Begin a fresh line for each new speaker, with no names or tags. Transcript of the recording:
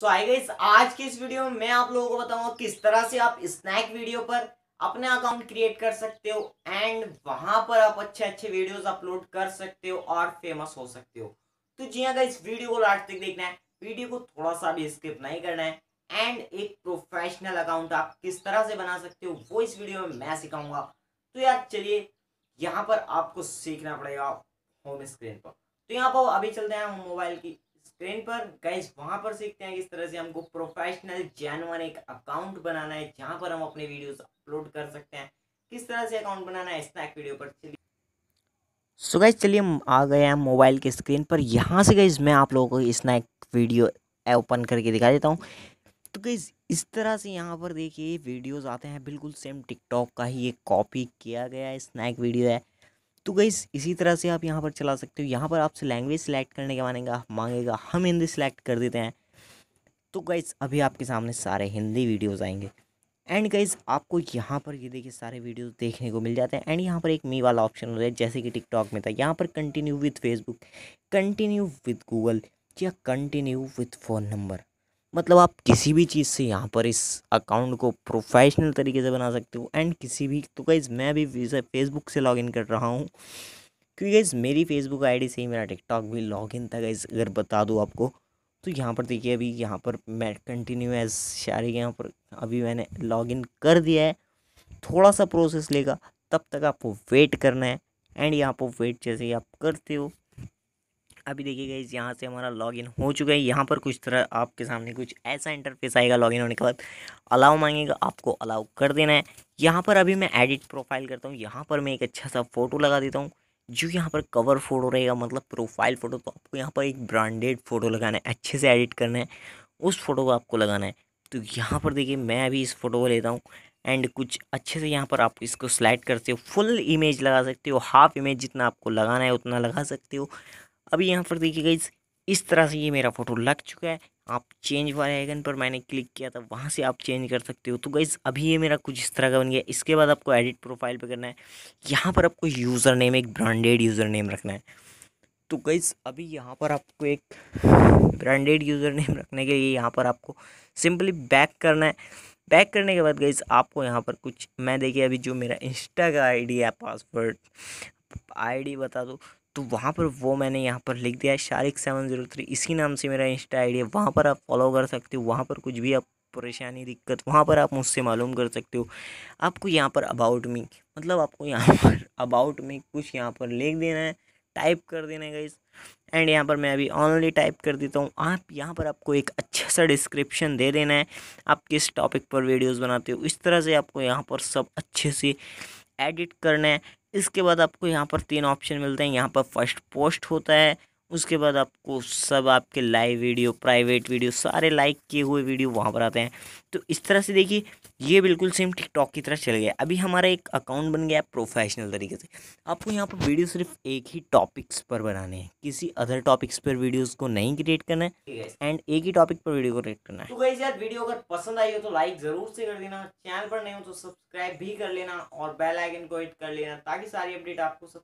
तो आई गई आज के इस वीडियो में मैं आप लोगों को बताऊंगा किस तरह से आप स्नैक वीडियो पर अपना अकाउंट क्रिएट कर सकते हो एंड वहां पर आप अच्छे अच्छे वीडियोस अपलोड कर सकते हो और फेमस हो सकते हो तो जी हाँ इस वीडियो को लास्ट तक देखना है वीडियो को थोड़ा सा भी स्किप नहीं करना है एंड एक प्रोफेशनल अकाउंट आप किस तरह से बना सकते हो वो इस वीडियो में मैं सिखाऊंगा तो यार चलिए यहाँ पर आपको सीखना पड़ेगा होम स्क्रीन पर तो यहाँ पर अभी चलते हैं हम मोबाइल की स्क्रीन पर गाइज वहां पर सीखते हैं किस तरह से हमको प्रोफेशनल जैनवन एक अकाउंट बनाना है जहां पर हम अपने वीडियोस अपलोड कर सकते हैं किस तरह से अकाउंट बनाना है स्नैक वीडियो पर चलिए सो गाइज चलिए हम आ गए हैं मोबाइल के स्क्रीन पर यहाँ से गाइज मैं आप लोगों को स्नैक वीडियो ओपन करके दिखा देता हूँ तो गाइज इस तरह से यहाँ पर देखिए वीडियोस आते हैं बिल्कुल सेम टिकटॉक का ही एक कॉपी किया गया है स्नैक वीडियो है तो गई इसी तरह से आप यहाँ पर चला सकते हो यहाँ पर आपसे लैंग्वेज सेलेक्ट करने के मानेगा मांगेगा हम हिंदी सेलेक्ट कर देते हैं तो गईस अभी आपके सामने सारे हिंदी वीडियोज़ आएंगे एंड गाइज आपको यहाँ पर ये देखिए सारे वीडियोज़ देखने को मिल जाते हैं एंड यहाँ पर एक मी वाला ऑप्शन होता है जैसे कि टिकटॉक में था यहाँ पर continue with Facebook continue with Google या कंटिन्यू विथ फ़ोन नंबर मतलब आप किसी भी चीज़ से यहाँ पर इस अकाउंट को प्रोफेशनल तरीके से बना सकते हो एंड किसी भी तो गाइज मैं भी फेसबुक से लॉग कर रहा हूँ क्योंकि गाइज मेरी फेसबुक आई से ही मेरा टिकटॉक भी इन था गाइज अगर बता दूँ आपको तो यहाँ पर देखिए अभी यहाँ पर मैं कंटिन्यू एज शारी यहाँ पर अभी मैंने लॉगिन कर दिया है थोड़ा सा प्रोसेस लेगा तब तक आपको वेट करना है एंड यहाँ पर वेट जैसे ही आप करते हो अभी देखिए गाइज यहाँ से हमारा लॉगिन हो चुका है यहाँ पर कुछ तरह आपके सामने कुछ ऐसा इंटरफेस आएगा लॉगिन होने के बाद अलाउ मांगेगा आपको अलाउ कर देना है यहाँ पर अभी मैं एडिट प्रोफाइल करता हूँ यहाँ पर मैं एक अच्छा सा फ़ोटो लगा देता हूँ जो यहाँ पर कवर फ़ोटो रहेगा मतलब प्रोफाइल फ़ोटो तो आपको यहाँ पर एक ब्रांडेड फ़ोटो लगाना है अच्छे से एडिट करना है उस फ़ोटो को आपको लगाना है तो यहाँ पर देखिए मैं अभी इस फ़ोटो को लेता हूँ एंड कुछ अच्छे से यहाँ पर आप इसको स्लाइड करते हो फुल इमेज लगा सकते हो हाफ इमेज जितना आपको लगाना है उतना लगा सकते हो अभी यहाँ पर देखिए गाइज इस तरह से ये मेरा फ़ोटो लग चुका है आप चेंज वाले आइकन पर मैंने क्लिक किया था वहाँ से आप चेंज कर सकते हो तो गाइज अभी ये मेरा कुछ इस तरह का बन गया इसके बाद आपको एडिट प्रोफाइल पे करना है यहाँ पर आपको यूज़र नेम एक ब्रांडेड यूज़र नेम रखना है तो गाइज अभी यहाँ पर आपको एक ब्रांडेड यूज़र नेम रखने के लिए यहाँ पर आपको सिंपली बैक करना है बैक करने के बाद गाइज आपको यहाँ पर कुछ मैं देखिए अभी जो मेरा इंस्टा का आईडी है पासवर्ड आईडी बता दो तो वहाँ पर वो मैंने यहाँ पर लिख दिया है शारिक सेवन ज़ीरो थ्री इसी नाम से मेरा इंस्टा आईडी है वहाँ पर आप फॉलो कर सकते हो वहाँ पर कुछ भी आप परेशानी दिक्कत वहाँ पर आप मुझसे मालूम कर सकते हो आपको यहाँ पर अबाउट मी मतलब आपको यहाँ पर अबाउट मी कुछ यहाँ पर लिख देना है टाइप कर देना है गाइज एंड यहाँ पर मैं अभी ऑनली टाइप कर देता हूँ आप यहाँ पर आपको एक अच्छा सा डिस्क्रिप्शन दे देना है आप किस टॉपिक पर वीडियोस बनाते हो इस तरह से आपको यहाँ पर सब अच्छे से एडिट करना है इसके बाद आपको यहाँ पर तीन ऑप्शन मिलते हैं यहाँ पर फर्स्ट पोस्ट होता है उसके बाद आपको सब आपके लाइव वीडियो प्राइवेट वीडियो सारे लाइक किए हुए वीडियो वहाँ पर आते हैं तो इस तरह से देखिए ये बिल्कुल सेम टिकटॉक की तरह चल गया अभी हमारा एक अकाउंट बन गया प्रोफेशनल तरीके से आपको यहाँ पर वीडियो सिर्फ एक ही टॉपिक्स पर बनाने हैं किसी अदर टॉपिक्स पर वीडियोस को नहीं क्रिएट करना है एंड एक ही टॉपिक पर वीडियो को क्रिएट करना है तो गाइस यार वीडियो अगर पसंद आई हो तो लाइक जरूर से कर देना चैनल पर नहीं हो तो सब्सक्राइब भी कर लेना और बेल आइकन को हिट कर लेना ताकि सारी अपडेट आपको सब